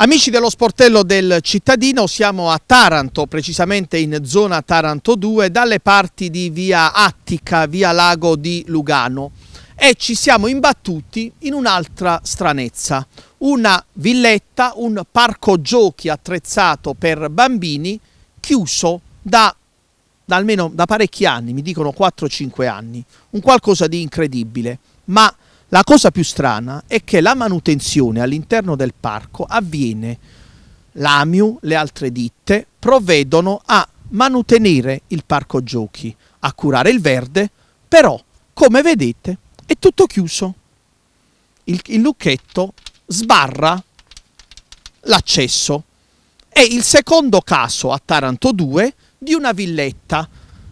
Amici dello sportello del cittadino, siamo a Taranto, precisamente in zona Taranto 2, dalle parti di via Attica, via Lago di Lugano e ci siamo imbattuti in un'altra stranezza, una villetta, un parco giochi attrezzato per bambini chiuso da, da almeno da parecchi anni, mi dicono 4-5 anni, un qualcosa di incredibile, ma la cosa più strana è che la manutenzione all'interno del parco avviene. L'AMIU, le altre ditte, provvedono a manutenere il parco giochi, a curare il verde, però, come vedete, è tutto chiuso. Il, il lucchetto sbarra l'accesso. È il secondo caso a Taranto 2 di una villetta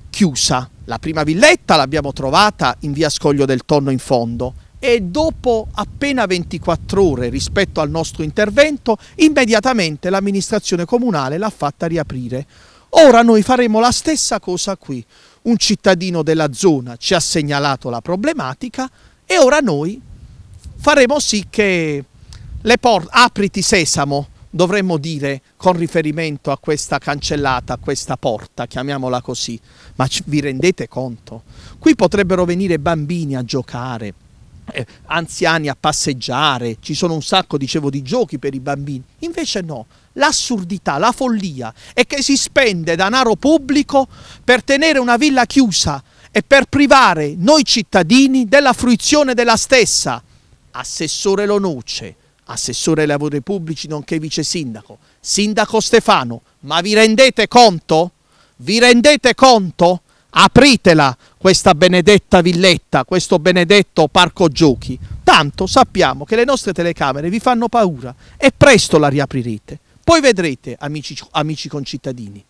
chiusa. La prima villetta l'abbiamo trovata in via Scoglio del Tonno in fondo e dopo appena 24 ore rispetto al nostro intervento, immediatamente l'amministrazione comunale l'ha fatta riaprire. Ora noi faremo la stessa cosa qui. Un cittadino della zona ci ha segnalato la problematica e ora noi faremo sì che le porte, apriti sesamo, dovremmo dire con riferimento a questa cancellata, a questa porta, chiamiamola così, ma vi rendete conto? Qui potrebbero venire bambini a giocare, eh, anziani a passeggiare, ci sono un sacco, dicevo, di giochi per i bambini. Invece no, l'assurdità, la follia è che si spende denaro pubblico per tenere una villa chiusa e per privare noi cittadini della fruizione della stessa. Assessore Lonoce, assessore ai lavori pubblici nonché vice sindaco, sindaco Stefano, ma vi rendete conto? Vi rendete conto? apritela questa benedetta villetta, questo benedetto parco giochi. Tanto sappiamo che le nostre telecamere vi fanno paura e presto la riaprirete. Poi vedrete, amici, amici concittadini.